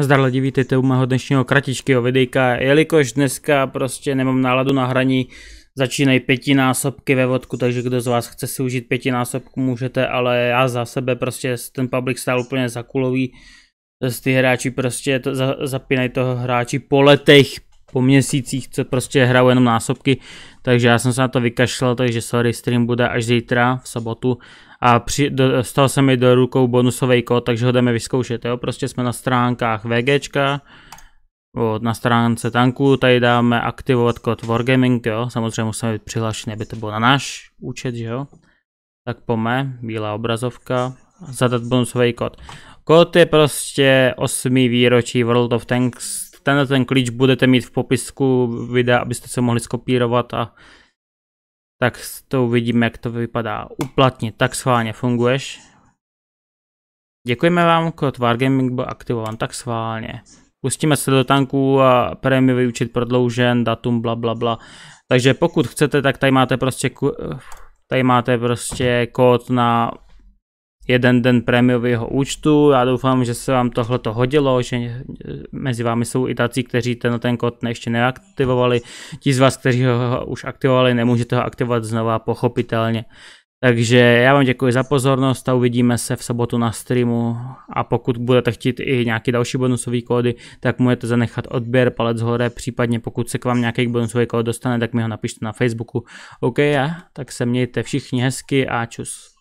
Zdar lidi, vítejte u mého dnešního kratičkého videjka, jelikož dneska prostě nemám náladu na hraní, začínají pětinásobky ve vodku, takže kdo z vás chce si užít pětinásobku můžete, ale já za sebe prostě ten public stál úplně zakulový, z ty hráči prostě to, za, zapínají toho hráči po letech po měsících, co prostě hraju jenom násobky, takže já jsem se na to vykašlal, takže sorry, stream bude až zítra v sobotu a při, do, jsem toho mi do rukou bonusový kód, takže ho jdeme vyzkoušet, jo, prostě jsme na stránkách VGčka, od, na stránce tanku, tady dáme aktivovat kód Wargaming, jo, samozřejmě musíme být přihlášený, aby to bylo na náš účet, že jo, tak pome, bílá obrazovka, zadat bonusový kód. Kód je prostě 8. výročí World of Tanks tenhle ten klíč budete mít v popisku videa, abyste se mohli skopírovat a tak to uvidíme, jak to vypadá. Uplatnit, tak schválně, funguješ? Děkujeme vám, kód Wargaming byl aktivovan tak schválně. Pustíme se do tanku a prémiový vyučit prodloužen, datum, bla, bla, bla. Takže pokud chcete, tak tady máte prostě, tady máte prostě kód na jeden den prémiového účtu. Já doufám, že se vám tohle to hodilo, že mezi vámi jsou i tací, kteří ten, ten kód ještě neaktivovali. Ti z vás, kteří ho už aktivovali, nemůžete ho aktivovat znova, pochopitelně. Takže já vám děkuji za pozornost a uvidíme se v sobotu na streamu a pokud budete chtít i nějaké další bonusové kódy, tak můžete zanechat odběr, palec hore, případně pokud se k vám nějaký bonusový kód dostane, tak mi ho napište na Facebooku. OK, tak se mějte všichni hezky a čus.